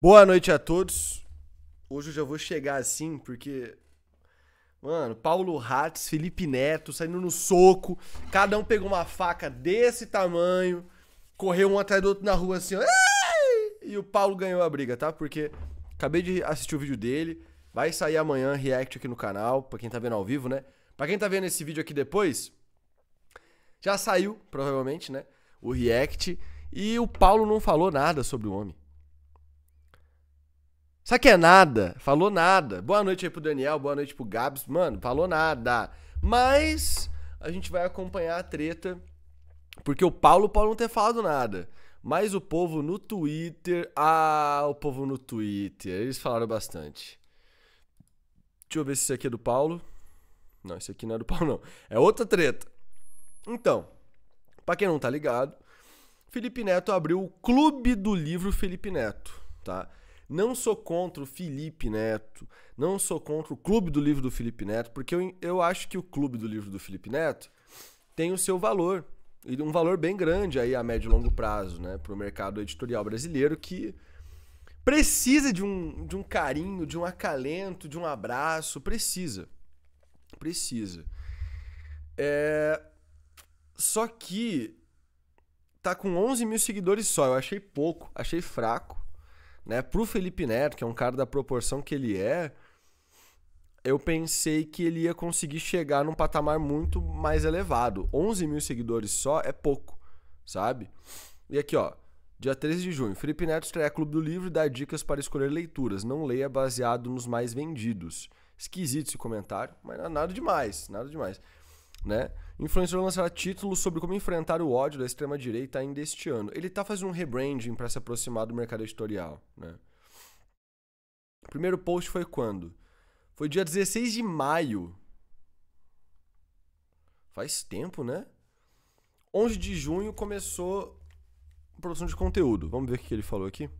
Boa noite a todos. Hoje eu já vou chegar assim, porque. Mano, Paulo Ratz, Felipe Neto saindo no soco. Cada um pegou uma faca desse tamanho, correu um atrás do outro na rua assim, ó. E o Paulo ganhou a briga, tá? Porque acabei de assistir o vídeo dele. Vai sair amanhã react aqui no canal, pra quem tá vendo ao vivo, né? Pra quem tá vendo esse vídeo aqui depois, já saiu, provavelmente, né? O react. E o Paulo não falou nada sobre o homem. Sabe que é nada? Falou nada. Boa noite aí pro Daniel, boa noite pro Gabs. Mano, falou nada. Mas a gente vai acompanhar a treta. Porque o Paulo pode não ter falado nada. Mas o povo no Twitter. Ah, o povo no Twitter. Eles falaram bastante. Deixa eu ver se esse aqui é do Paulo. Não, esse aqui não é do Paulo, não. É outra treta. Então, pra quem não tá ligado, Felipe Neto abriu o Clube do Livro Felipe Neto, tá? Não sou contra o Felipe Neto, não sou contra o Clube do Livro do Felipe Neto, porque eu, eu acho que o Clube do Livro do Felipe Neto tem o seu valor, e um valor bem grande aí a médio e longo prazo, né, para o mercado editorial brasileiro que precisa de um, de um carinho, de um acalento, de um abraço, precisa. Precisa. É... Só que tá com 11 mil seguidores só, eu achei pouco, achei fraco né? Pro Felipe Neto, que é um cara da proporção que ele é, eu pensei que ele ia conseguir chegar num patamar muito mais elevado. 11 mil seguidores só é pouco, sabe? E aqui, ó. Dia 13 de junho, Felipe Neto estreia Clube do Livro e dá dicas para escolher leituras. Não leia baseado nos mais vendidos. Esquisito esse comentário, mas nada demais, nada demais né? Influencer lançará títulos sobre como enfrentar o ódio da extrema-direita ainda este ano. Ele tá fazendo um rebranding para se aproximar do mercado editorial, né? O primeiro post foi quando? Foi dia 16 de maio. Faz tempo, né? 11 de junho começou a produção de conteúdo. Vamos ver o que ele falou aqui.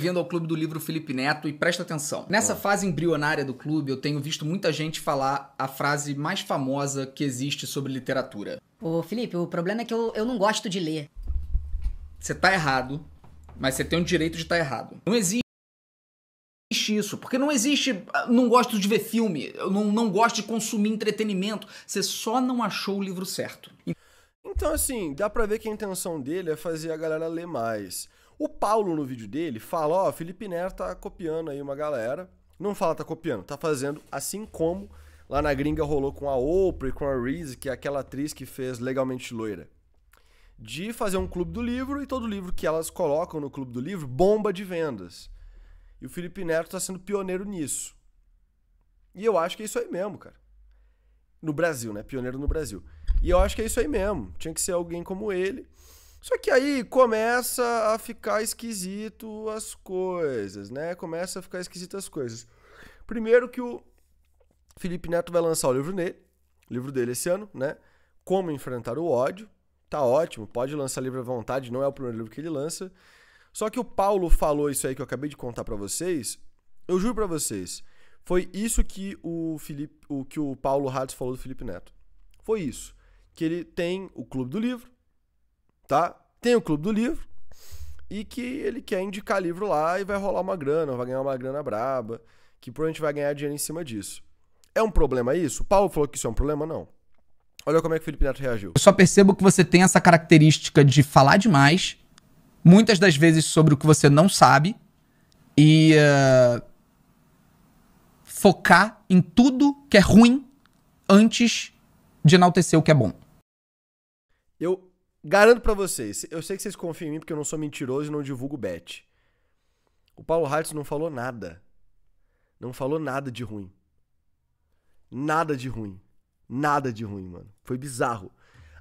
Vindo ao Clube do Livro Felipe Neto e presta atenção. Nessa fase embrionária do clube, eu tenho visto muita gente falar a frase mais famosa que existe sobre literatura. Ô, Felipe, o problema é que eu, eu não gosto de ler. Você tá errado, mas você tem o direito de estar tá errado. Não existe isso, porque não existe. Ah, não gosto de ver filme, eu não, não gosto de consumir entretenimento. Você só não achou o livro certo. Então, assim, dá pra ver que a intenção dele é fazer a galera ler mais. O Paulo, no vídeo dele, fala: Ó, oh, Felipe Neto tá copiando aí uma galera. Não fala tá copiando, tá fazendo assim como lá na gringa rolou com a Oprah e com a Reese, que é aquela atriz que fez Legalmente Loira. De fazer um clube do livro e todo livro que elas colocam no clube do livro bomba de vendas. E o Felipe Neto está sendo pioneiro nisso. E eu acho que é isso aí mesmo, cara. No Brasil, né? Pioneiro no Brasil. E eu acho que é isso aí mesmo. Tinha que ser alguém como ele. Só que aí começa a ficar esquisito as coisas, né? Começa a ficar esquisito as coisas. Primeiro que o Felipe Neto vai lançar o livro dele, livro dele esse ano, né? Como enfrentar o ódio. Tá ótimo, pode lançar livro à vontade, não é o primeiro livro que ele lança. Só que o Paulo falou isso aí que eu acabei de contar para vocês. Eu juro para vocês, foi isso que o Felipe, o que o Paulo Hartz falou do Felipe Neto. Foi isso, que ele tem o clube do livro, tá? Tem o Clube do Livro e que ele quer indicar livro lá e vai rolar uma grana, vai ganhar uma grana braba, que provavelmente vai ganhar dinheiro em cima disso. É um problema isso? O Paulo falou que isso é um problema? Não. Olha como é que o Felipe Neto reagiu. Eu só percebo que você tem essa característica de falar demais, muitas das vezes sobre o que você não sabe, e uh, focar em tudo que é ruim antes de enaltecer o que é bom. Eu Garanto para vocês, eu sei que vocês confiam em mim porque eu não sou mentiroso e não divulgo bet. O Paulo Hartz não falou nada. Não falou nada de ruim. Nada de ruim. Nada de ruim, mano. Foi bizarro.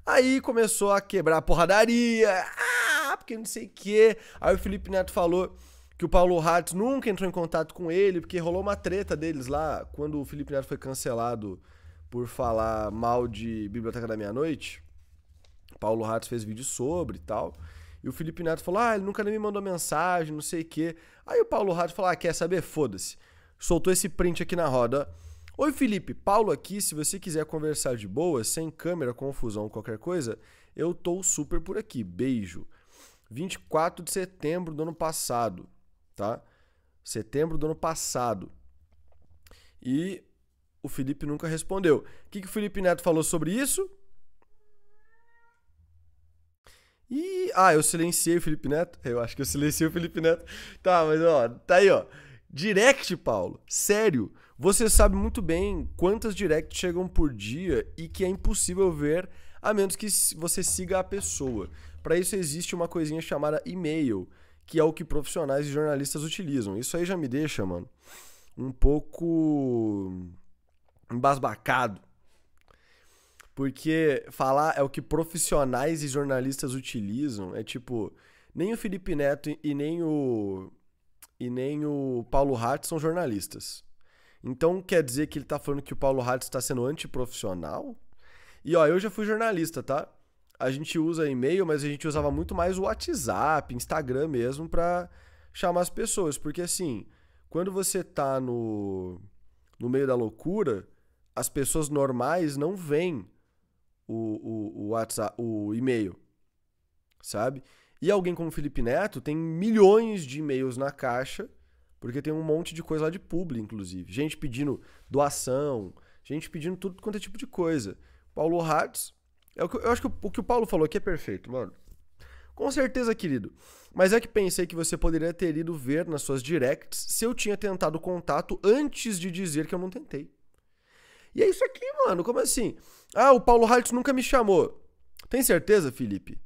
Aí começou a quebrar a porradaria. Ah, porque não sei o quê. Aí o Felipe Neto falou que o Paulo Hartz nunca entrou em contato com ele, porque rolou uma treta deles lá quando o Felipe Neto foi cancelado por falar mal de Biblioteca da Meia-Noite. Paulo Ratos fez vídeo sobre e tal. E o Felipe Neto falou: Ah, ele nunca nem me mandou mensagem, não sei o quê. Aí o Paulo Ratos falou: Ah, quer saber? Foda-se. Soltou esse print aqui na roda. Oi, Felipe, Paulo aqui. Se você quiser conversar de boa, sem câmera, confusão, qualquer coisa, eu tô super por aqui. Beijo. 24 de setembro do ano passado, tá? Setembro do ano passado. E o Felipe nunca respondeu. O que, que o Felipe Neto falou sobre isso? E. Ah, eu silenciei o Felipe Neto? Eu acho que eu silenciei o Felipe Neto. Tá, mas ó, tá aí, ó. Direct, Paulo. Sério. Você sabe muito bem quantas directs chegam por dia e que é impossível ver a menos que você siga a pessoa. Para isso existe uma coisinha chamada e-mail, que é o que profissionais e jornalistas utilizam. Isso aí já me deixa, mano, um pouco hum, embasbacado. Porque falar é o que profissionais e jornalistas utilizam. É tipo, nem o Felipe Neto e nem o. E nem o Paulo Hart são jornalistas. Então quer dizer que ele tá falando que o Paulo Hart está sendo antiprofissional? E ó, eu já fui jornalista, tá? A gente usa e-mail, mas a gente usava muito mais o WhatsApp, Instagram mesmo, pra chamar as pessoas. Porque assim, quando você tá no, no meio da loucura, as pessoas normais não veem o, o, o WhatsApp, o e-mail, sabe? E alguém como Felipe Neto tem milhões de e-mails na caixa, porque tem um monte de coisa lá de publi, inclusive. Gente pedindo doação, gente pedindo tudo quanto é tipo de coisa. Paulo Hartz, é o que, eu acho que o, o que o Paulo falou aqui é perfeito, mano. Com certeza, querido. Mas é que pensei que você poderia ter ido ver nas suas directs se eu tinha tentado contato antes de dizer que eu não tentei. E é isso aqui, mano. Como assim? Ah, o Paulo Hartz nunca me chamou. Tem certeza, Felipe?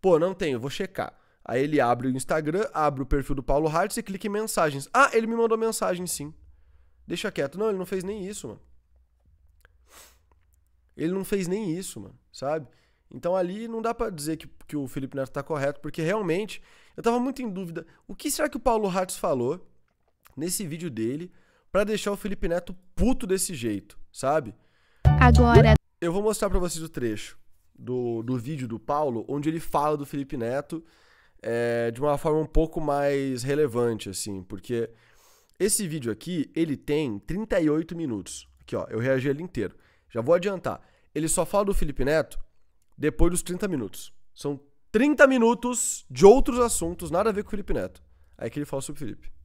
Pô, não tenho, vou checar. Aí ele abre o Instagram, abre o perfil do Paulo Hartz e clica em mensagens. Ah, ele me mandou mensagem sim. Deixa quieto. Não, ele não fez nem isso, mano. Ele não fez nem isso, mano, sabe? Então ali não dá para dizer que, que o Felipe Neto tá correto, porque realmente eu tava muito em dúvida. O que será que o Paulo Hartz falou nesse vídeo dele para deixar o Felipe Neto puto desse jeito, sabe? Agora. Eu vou mostrar para vocês o trecho do, do vídeo do Paulo, onde ele fala do Felipe Neto é, de uma forma um pouco mais relevante, assim, porque esse vídeo aqui, ele tem 38 minutos. Aqui, ó, eu reagi ele inteiro. Já vou adiantar. Ele só fala do Felipe Neto depois dos 30 minutos. São 30 minutos de outros assuntos, nada a ver com o Felipe Neto. Aí que ele fala sobre o Felipe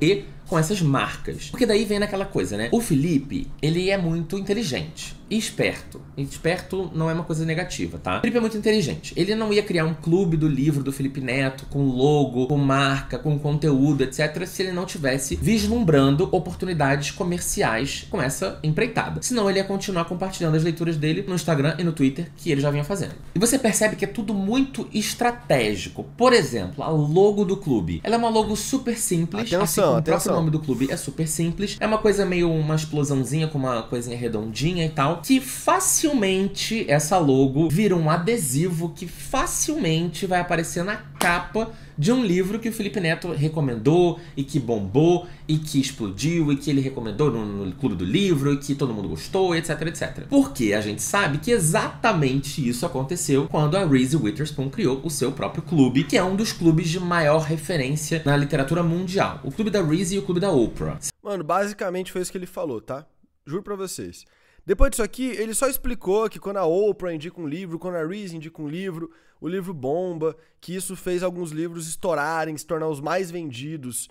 e com essas marcas. Porque daí vem naquela coisa, né? O Felipe, ele é muito inteligente e esperto. E esperto não é uma coisa negativa, tá? O Felipe é muito inteligente. Ele não ia criar um clube do livro do Felipe Neto com logo, com marca, com conteúdo, etc, se ele não tivesse vislumbrando oportunidades comerciais com essa empreitada. Senão ele ia continuar compartilhando as leituras dele no Instagram e no Twitter que ele já vinha fazendo. E você percebe que é tudo muito estratégico. Por exemplo, a logo do clube. Ela é uma logo super simples, atenção, atenção. Assim o próprio nome do clube é super simples. É uma coisa meio uma explosãozinha com uma coisinha redondinha e tal. Que facilmente essa logo vira um adesivo que facilmente vai aparecer na capa de um livro que o Felipe Neto recomendou e que bombou e que explodiu e que ele recomendou no, no clube do livro e que todo mundo gostou, etc, etc. Porque a gente sabe que exatamente isso aconteceu quando a Reese Witherspoon criou o seu próprio clube, que é um dos clubes de maior referência na literatura mundial. O clube da Reese e o clube da Oprah. Mano, basicamente foi isso que ele falou, tá? Juro pra vocês. Depois disso aqui, ele só explicou que quando a Oprah indica um livro, quando a Reese indica um livro, o livro bomba, que isso fez alguns livros estourarem, se tornar os mais vendidos,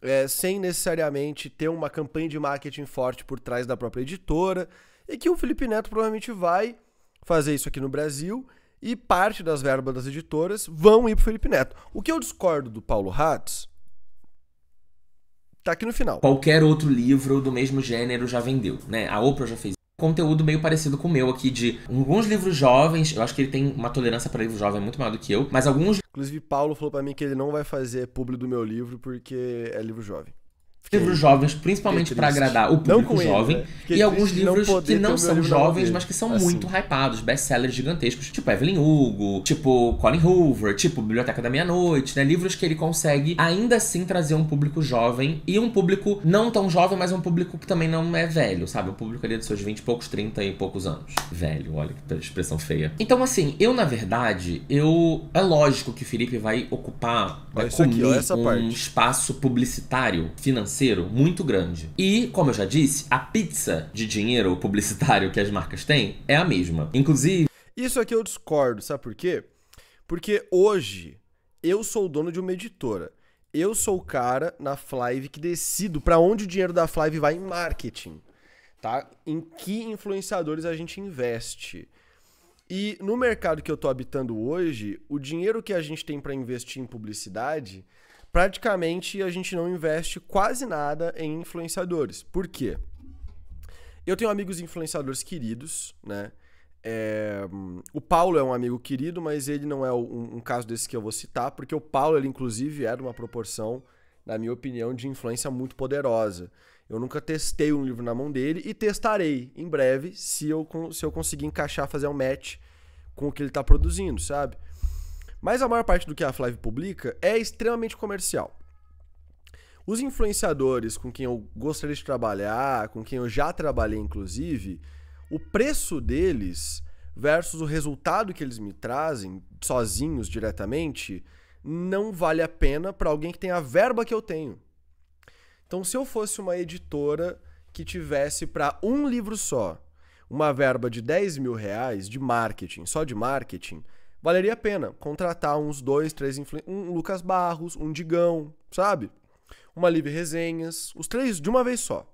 é, sem necessariamente ter uma campanha de marketing forte por trás da própria editora, e que o Felipe Neto provavelmente vai fazer isso aqui no Brasil e parte das verbas das editoras vão ir pro Felipe Neto. O que eu discordo do Paulo Hatz tá aqui no final. Qualquer outro livro do mesmo gênero já vendeu, né? A Oprah já fez conteúdo meio parecido com o meu aqui de alguns livros jovens. Eu acho que ele tem uma tolerância para livro jovem muito maior do que eu, mas alguns. Inclusive, Paulo falou para mim que ele não vai fazer publi do meu livro porque é livro jovem livros jovens, principalmente para agradar o público jovem, ele, né? e alguns livros não que não são jovens, mas que são assim. muito hypados, best-sellers gigantescos, tipo Evelyn Hugo, tipo Colin Hoover, tipo Biblioteca da Meia-Noite, né? Livros que ele consegue ainda assim trazer um público jovem e um público não tão jovem, mas um público que também não é velho, sabe? O público ali dos seus 20 e poucos, 30 e poucos anos. Velho, olha que expressão feia. Então, assim, eu na verdade, eu. É lógico que Felipe vai ocupar, vai comer aqui, um parte. espaço publicitário, financeiro financeiro muito grande. E, como eu já disse, a pizza de dinheiro publicitário que as marcas têm é a mesma. Inclusive. Isso aqui eu discordo, sabe por quê? Porque hoje eu sou o dono de uma editora. Eu sou o cara na Flive que decido para onde o dinheiro da Flive vai em marketing, tá? Em que influenciadores a gente investe. E no mercado que eu tô habitando hoje, o dinheiro que a gente tem para investir em publicidade praticamente a gente não investe quase nada em influenciadores. Por quê? Eu tenho amigos influenciadores queridos, né? É, o Paulo é um amigo querido, mas ele não é um, um, caso desse que eu vou citar, porque o Paulo, ele inclusive era uma proporção, na minha opinião, de influência muito poderosa. Eu nunca testei um livro na mão dele e testarei em breve se eu, se eu conseguir encaixar, fazer um match com o que ele está produzindo, sabe? Mas a maior parte do que a Flávia publica é extremamente comercial. Os influenciadores com quem eu gostaria de trabalhar, com quem eu já trabalhei inclusive, o preço deles versus o resultado que eles me trazem sozinhos diretamente não vale a pena para alguém que tem a verba que eu tenho. Então, se eu fosse uma editora que tivesse para um livro só uma verba de 10 mil reais de marketing, só de marketing, valeria a pena contratar uns dois, três um Lucas Barros, um Digão, sabe? Uma Livre Resenhas, os três de uma vez só.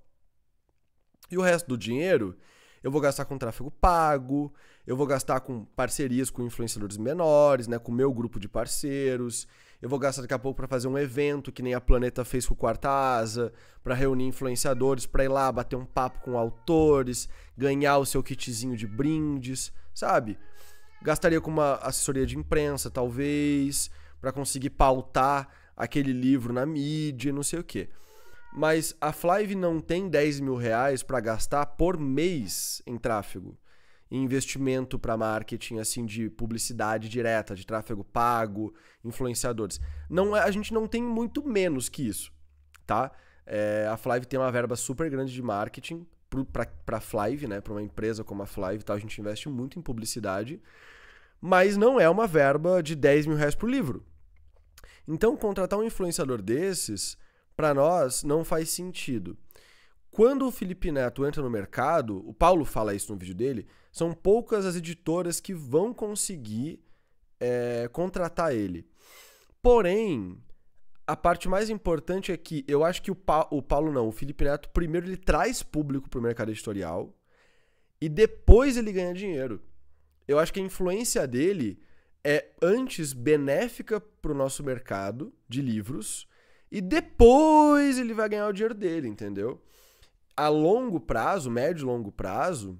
E o resto do dinheiro eu vou gastar com tráfego pago, eu vou gastar com parcerias com influenciadores menores, né, com meu grupo de parceiros. Eu vou gastar daqui a pouco para fazer um evento que nem a Planeta fez com o Quarta Asa, para reunir influenciadores, para ir lá bater um papo com autores, ganhar o seu kitzinho de brindes, sabe? Gastaria com uma assessoria de imprensa, talvez, para conseguir pautar aquele livro na mídia, não sei o quê. Mas a Flive não tem 10 mil reais para gastar por mês em tráfego, em investimento para marketing, assim, de publicidade direta, de tráfego pago, influenciadores. Não, é, a gente não tem muito menos que isso, tá? É, a Flive tem uma verba super grande de marketing para a Flive, né? Para uma empresa como a Flive, tal, a gente investe muito em publicidade mas não é uma verba de 10 mil reais por livro. Então, contratar um influenciador desses, para nós, não faz sentido. Quando o Felipe Neto entra no mercado, o Paulo fala isso no vídeo dele, são poucas as editoras que vão conseguir é, contratar ele. Porém, a parte mais importante é que eu acho que o, pa o Paulo não, o Felipe Neto, primeiro ele traz público para o mercado editorial e depois ele ganha dinheiro. Eu acho que a influência dele é antes benéfica para o nosso mercado de livros e depois ele vai ganhar o dinheiro dele, entendeu? A longo prazo, médio e longo prazo,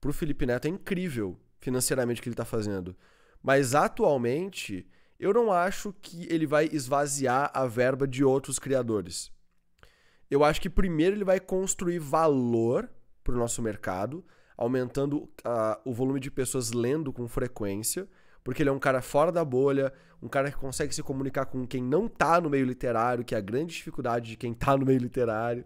para o Felipe Neto é incrível financeiramente o que ele está fazendo. Mas atualmente, eu não acho que ele vai esvaziar a verba de outros criadores. Eu acho que primeiro ele vai construir valor para o nosso mercado aumentando a, o volume de pessoas lendo com frequência, porque ele é um cara fora da bolha, um cara que consegue se comunicar com quem não tá no meio literário, que é a grande dificuldade de quem tá no meio literário.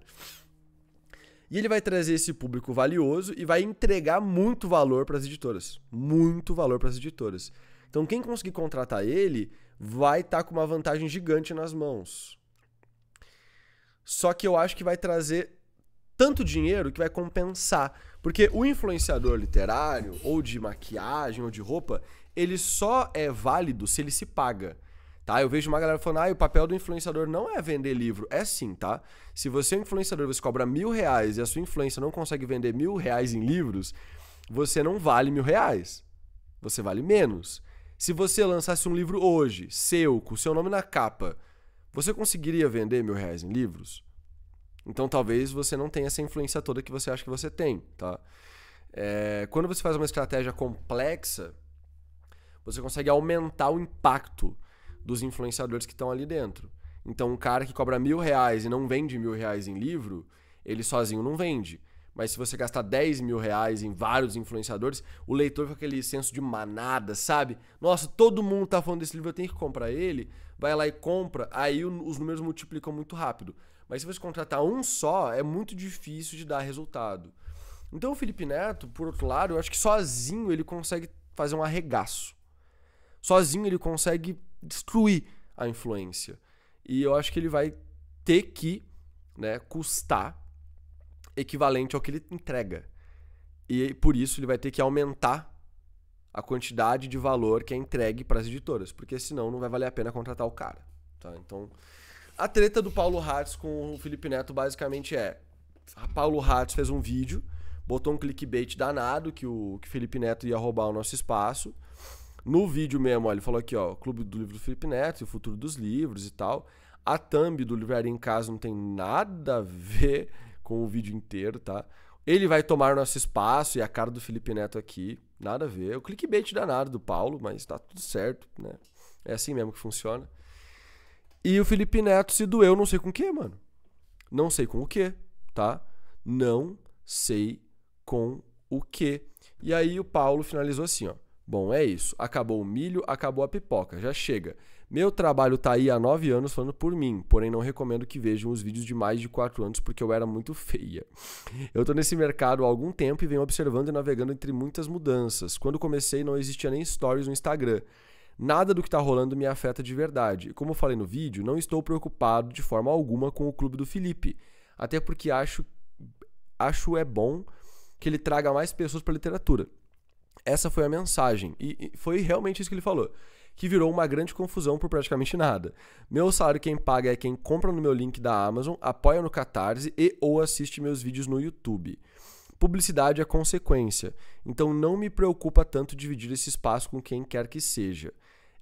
E ele vai trazer esse público valioso e vai entregar muito valor para as editoras, muito valor para as editoras. Então quem conseguir contratar ele vai estar tá com uma vantagem gigante nas mãos. Só que eu acho que vai trazer tanto dinheiro que vai compensar porque o influenciador literário, ou de maquiagem, ou de roupa, ele só é válido se ele se paga. Tá? Eu vejo uma galera falando, ah, o papel do influenciador não é vender livro. É sim, tá? Se você é um influenciador você cobra mil reais e a sua influência não consegue vender mil reais em livros, você não vale mil reais. Você vale menos. Se você lançasse um livro hoje, seu, com seu nome na capa, você conseguiria vender mil reais em livros? Então talvez você não tenha essa influência toda que você acha que você tem, tá? É, quando você faz uma estratégia complexa, você consegue aumentar o impacto dos influenciadores que estão ali dentro. Então, um cara que cobra mil reais e não vende mil reais em livro, ele sozinho não vende. Mas se você gastar 10 mil reais em vários influenciadores, o leitor com aquele senso de manada, sabe? Nossa, todo mundo tá falando desse livro, eu tenho que comprar ele. Vai lá e compra, aí os números multiplicam muito rápido. Mas se você contratar um só, é muito difícil de dar resultado. Então o Felipe Neto, por outro lado, eu acho que sozinho ele consegue fazer um arregaço. Sozinho ele consegue destruir a influência. E eu acho que ele vai ter que né, custar equivalente ao que ele entrega. E por isso ele vai ter que aumentar a quantidade de valor que é entregue para as editoras, porque senão não vai valer a pena contratar o cara. Tá? Então, a treta do Paulo Hartz com o Felipe Neto basicamente é: Paulo Hartz fez um vídeo, botou um clickbait danado que o que Felipe Neto ia roubar o nosso espaço. No vídeo mesmo, ó, ele falou aqui, ó, Clube do Livro do Felipe Neto, o futuro dos livros e tal. A thumb do Livraria em Casa não tem nada a ver com o vídeo inteiro, tá? Ele vai tomar nosso espaço e a cara do Felipe Neto aqui, nada a ver. O clickbait danado do Paulo, mas tá tudo certo, né? É assim mesmo que funciona. E o Felipe Neto se doeu, não sei com o que, mano. Não sei com o que, tá? Não sei com o que. E aí o Paulo finalizou assim, ó. Bom, é isso. Acabou o milho, acabou a pipoca, já chega. Meu trabalho tá aí há nove anos falando por mim, porém não recomendo que vejam os vídeos de mais de quatro anos porque eu era muito feia. Eu tô nesse mercado há algum tempo e venho observando e navegando entre muitas mudanças. Quando comecei não existia nem stories no Instagram. Nada do que está rolando me afeta de verdade. E como eu falei no vídeo, não estou preocupado de forma alguma com o clube do Felipe. Até porque acho, acho é bom que ele traga mais pessoas para a literatura. Essa foi a mensagem. e foi realmente isso que ele falou. Que virou uma grande confusão por praticamente nada. Meu salário quem paga é quem compra no meu link da Amazon, apoia no Catarse e ou assiste meus vídeos no YouTube. Publicidade é consequência, então não me preocupa tanto dividir esse espaço com quem quer que seja.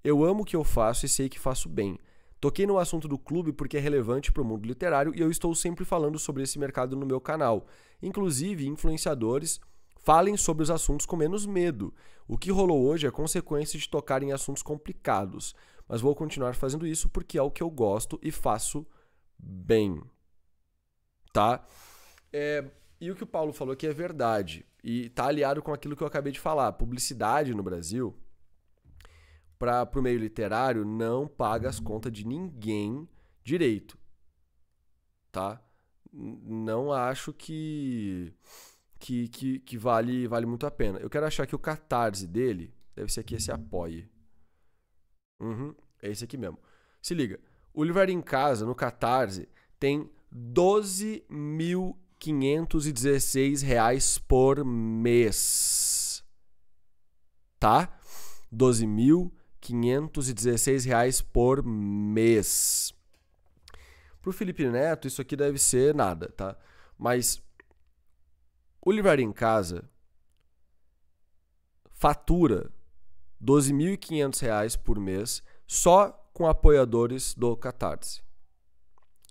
Eu amo o que eu faço e sei que faço bem. Toquei no assunto do clube porque é relevante para o mundo literário e eu estou sempre falando sobre esse mercado no meu canal. Inclusive, influenciadores falem sobre os assuntos com menos medo. O que rolou hoje é consequência de tocar em assuntos complicados, mas vou continuar fazendo isso porque é o que eu gosto e faço bem. Tá? É, e o que o Paulo falou aqui é verdade e está aliado com aquilo que eu acabei de falar. Publicidade no Brasil para o meio literário não paga as contas de ninguém direito. Tá? Não acho que que, que, que vale, vale muito a pena. Eu quero achar que o catarse dele deve ser aqui esse apoie. Uhum, é esse aqui mesmo. Se liga. O Livraria em Casa, no Catarse, tem 12.516 reais por mês. Tá? 12.000 516 reais por mês. Para o Felipe Neto, isso aqui deve ser nada, tá? Mas o Livraria em Casa fatura 12.500 reais por mês só com apoiadores do Catarse.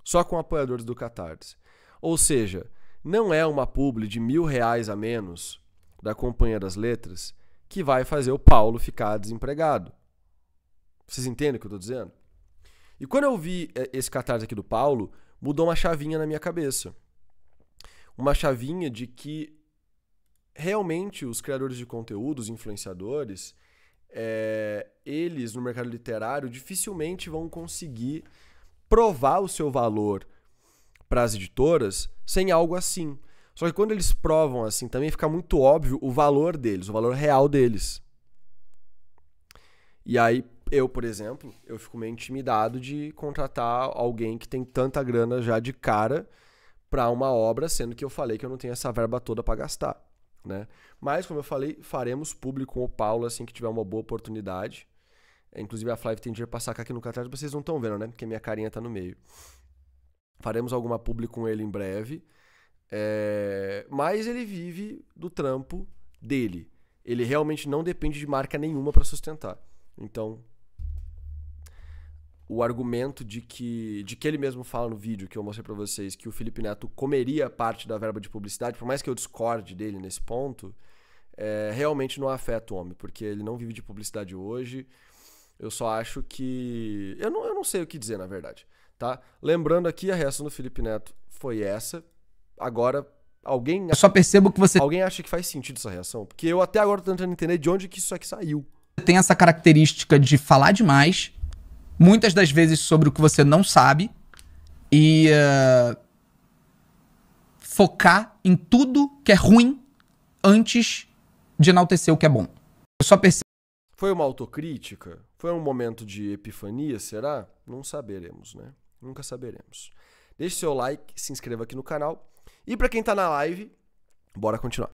Só com apoiadores do Catarse. Ou seja, não é uma publi de mil reais a menos da Companhia das Letras que vai fazer o Paulo ficar desempregado. Vocês entendem o que eu estou dizendo? E quando eu vi eh, esse catarse aqui do Paulo, mudou uma chavinha na minha cabeça. Uma chavinha de que realmente os criadores de conteúdo, os influenciadores, é, eles no mercado literário dificilmente vão conseguir provar o seu valor para as editoras sem algo assim. Só que quando eles provam assim, também fica muito óbvio o valor deles, o valor real deles. E aí, eu, por exemplo, eu fico meio intimidado de contratar alguém que tem tanta grana já de cara para uma obra, sendo que eu falei que eu não tenho essa verba toda para gastar, né? Mas como eu falei, faremos público com o Paulo assim que tiver uma boa oportunidade. É, inclusive a Flávia tem dinheiro pra sacar aqui no Catarse, vocês não estão vendo, né? Porque minha carinha tá no meio. Faremos alguma publi com ele em breve. É... Mas ele vive do trampo dele. Ele realmente não depende de marca nenhuma para sustentar. Então, o argumento de que, de que ele mesmo fala no vídeo que eu mostrei para vocês, que o Felipe Neto comeria parte da verba de publicidade, por mais que eu discorde dele nesse ponto, é, realmente não afeta o homem, porque ele não vive de publicidade hoje. Eu só acho que. Eu não, eu não sei o que dizer, na verdade. Tá? Lembrando aqui, a reação do Felipe Neto foi essa. Agora, alguém. Eu só percebo que você. Alguém acha que faz sentido essa reação? Porque eu até agora tô tentando entender de onde que isso aqui saiu. Tem essa característica de falar demais muitas das vezes sobre o que você não sabe e uh, focar em tudo que é ruim antes de enaltecer o que é bom. Eu só percebo. Foi uma autocrítica? Foi um momento de epifania, será? Não saberemos, né? Nunca saberemos. Deixe seu like, se inscreva aqui no canal. E para quem tá na live, bora continuar.